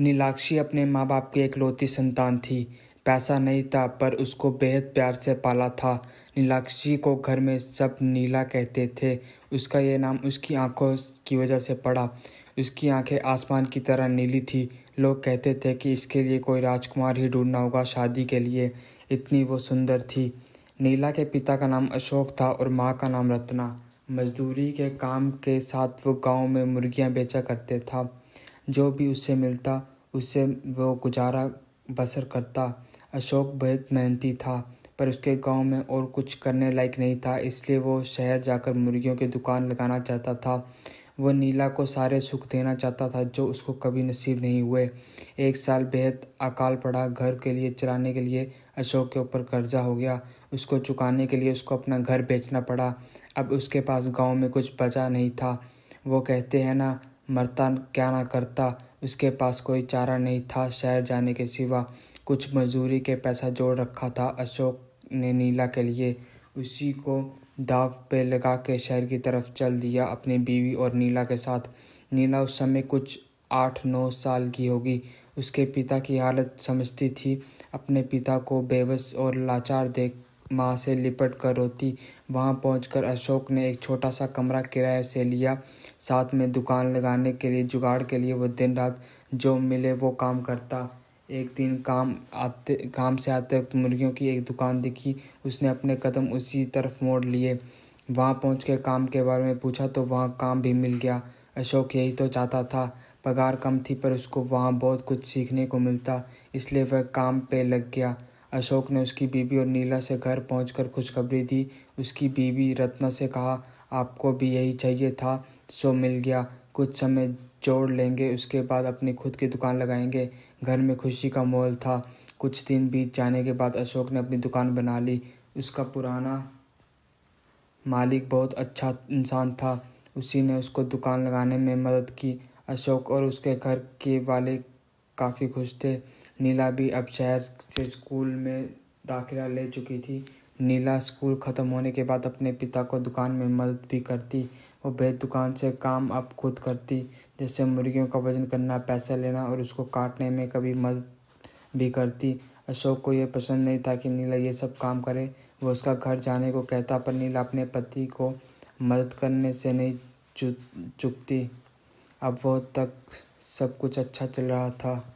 नीलाक्षी अपने माँ बाप की इकलौती संतान थी पैसा नहीं था पर उसको बेहद प्यार से पाला था नीलाक्षी को घर में सब नीला कहते थे उसका यह नाम उसकी आंखों की वजह से पड़ा उसकी आंखें आसमान की तरह नीली थी लोग कहते थे कि इसके लिए कोई राजकुमार ही ढूंढना होगा शादी के लिए इतनी वो सुंदर थी नीला के पिता का नाम अशोक था और माँ का नाम रत्ना मजदूरी के काम के साथ वो गांव में मुर्गियां बेचा करते था जो भी उससे मिलता उससे वो गुजारा बसर करता अशोक बहुत मेहनती था पर उसके गांव में और कुछ करने लायक नहीं था इसलिए वो शहर जाकर मुर्गियों की दुकान लगाना चाहता था वह नीला को सारे सुख देना चाहता था जो उसको कभी नसीब नहीं हुए एक साल बेहद अकाल पड़ा घर के लिए चलाने के लिए अशोक के ऊपर कर्जा हो गया उसको चुकाने के लिए उसको अपना घर बेचना पड़ा अब उसके पास गांव में कुछ बचा नहीं था वो कहते हैं ना मरता क्या ना करता उसके पास कोई चारा नहीं था शहर जाने के सिवा कुछ मजदूरी के पैसा जोड़ रखा था अशोक ने नीला के लिए उसी को दाव पे लगा के शहर की तरफ चल दिया अपनी बीवी और नीला के साथ नीला उस समय कुछ आठ नौ साल की होगी उसके पिता की हालत समझती थी अपने पिता को बेबस और लाचार देख माँ से लिपट कर रोती वहाँ पहुँच अशोक ने एक छोटा सा कमरा किराए से लिया साथ में दुकान लगाने के लिए जुगाड़ के लिए वो दिन रात जो मिले वो काम करता एक दिन काम आते काम से आते वक्त मुर्गियों की एक दुकान दिखी उसने अपने कदम उसी तरफ मोड़ लिए वहाँ पहुँच के काम के बारे में पूछा तो वहाँ काम भी मिल गया अशोक यही तो चाहता था पगार कम थी पर उसको वहाँ बहुत कुछ सीखने को मिलता इसलिए वह काम पे लग गया अशोक ने उसकी बीवी और नीला से घर पहुंचकर खुशखबरी दी उसकी बीवी रत्ना से कहा आपको भी यही चाहिए था सो मिल गया कुछ समय जोड़ लेंगे उसके बाद अपनी खुद की दुकान लगाएंगे घर में खुशी का माहौल था कुछ दिन बीत जाने के बाद अशोक ने अपनी दुकान बना ली उसका पुराना मालिक बहुत अच्छा इंसान था उसी ने उसको दुकान लगाने में मदद की अशोक और उसके घर के वाले काफ़ी खुश थे नीला भी अब शहर से स्कूल में दाखिला ले चुकी थी नीला स्कूल ख़त्म होने के बाद अपने पिता को दुकान में मदद भी करती वो बेहद दुकान से काम अब खुद करती जैसे मुर्गियों का वजन करना पैसा लेना और उसको काटने में कभी मदद भी करती अशोक को यह पसंद नहीं था कि नीला ये सब काम करे वो उसका घर जाने को कहता पर नीला अपने पति को मदद करने से नहीं चुकती अब वो तक सब कुछ अच्छा चल रहा था